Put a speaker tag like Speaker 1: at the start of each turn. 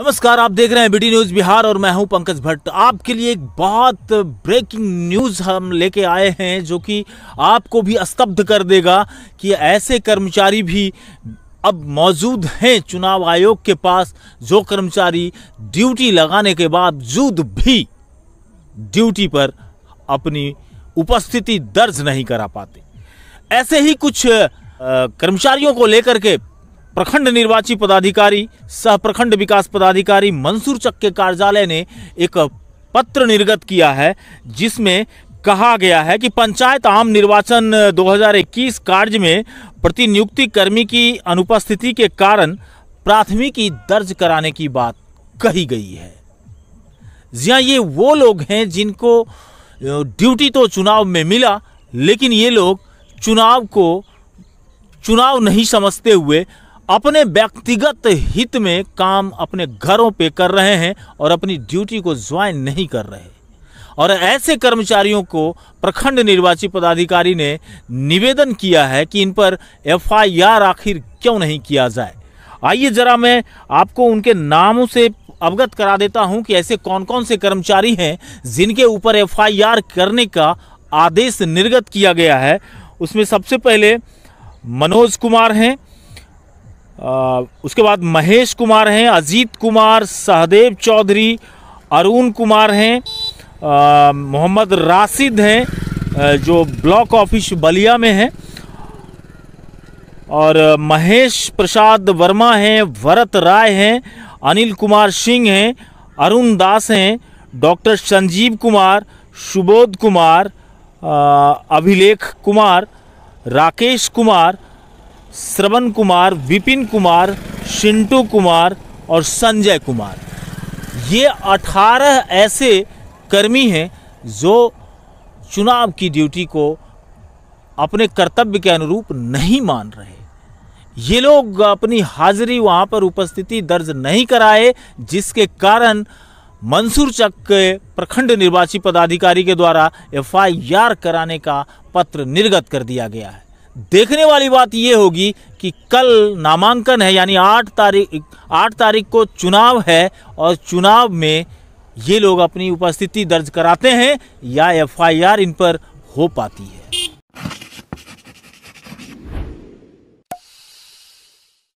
Speaker 1: नमस्कार आप देख रहे हैं बीटी न्यूज बिहार और मैं हूं पंकज भट्ट आपके लिए एक बहुत ब्रेकिंग न्यूज हम लेके आए हैं जो कि आपको भी स्तब्ध कर देगा कि ऐसे कर्मचारी भी अब मौजूद हैं चुनाव आयोग के पास जो कर्मचारी ड्यूटी लगाने के बावजूद भी ड्यूटी पर अपनी उपस्थिति दर्ज नहीं करा पाते ऐसे ही कुछ कर्मचारियों को लेकर के प्रखंड निर्वाची पदाधिकारी सह प्रखंड विकास पदाधिकारी मंसूर चक के कार्यालय ने एक पत्र निर्गत किया है जिसमें कहा गया है कि पंचायत आम निर्वाचन 2021 कार्य में प्रतिनियुक्ति कर्मी की अनुपस्थिति के कारण प्राथमिकी दर्ज कराने की बात कही गई है जिया ये वो लोग हैं जिनको ड्यूटी तो चुनाव में मिला लेकिन ये लोग चुनाव को चुनाव नहीं समझते हुए अपने व्यक्तिगत हित में काम अपने घरों पे कर रहे हैं और अपनी ड्यूटी को ज्वाइन नहीं कर रहे और ऐसे कर्मचारियों को प्रखंड निर्वाची पदाधिकारी ने निवेदन किया है कि इन पर एफआईआर आखिर क्यों नहीं किया जाए आइए जरा मैं आपको उनके नामों से अवगत करा देता हूं कि ऐसे कौन कौन से कर्मचारी हैं जिनके ऊपर एफआईआर करने का आदेश निर्गत किया गया है उसमें सबसे पहले मनोज कुमार हैं उसके बाद महेश कुमार हैं अजीत कुमार सहदेव चौधरी अरुण कुमार हैं मोहम्मद राशिद हैं जो ब्लॉक ऑफिस बलिया में हैं और महेश प्रसाद वर्मा हैं भरत राय हैं अनिल कुमार सिंह हैं अरुण दास हैं डॉक्टर संजीव कुमार सुबोध कुमार अभिलेख कुमार राकेश कुमार श्रवण कुमार विपिन कुमार शिंटू कुमार और संजय कुमार ये अठारह ऐसे कर्मी हैं जो चुनाव की ड्यूटी को अपने कर्तव्य के अनुरूप नहीं मान रहे ये लोग अपनी हाजिरी वहाँ पर उपस्थिति दर्ज नहीं कराए जिसके कारण मंसूर चक के प्रखंड निर्वाची पदाधिकारी के द्वारा एफआईआर कराने का पत्र निर्गत कर दिया गया है देखने वाली बात ये होगी कि कल नामांकन है यानी आठ तारीख आठ तारीख को चुनाव है और चुनाव में ये लोग अपनी उपस्थिति दर्ज कराते हैं या एफआईआर इन पर हो पाती है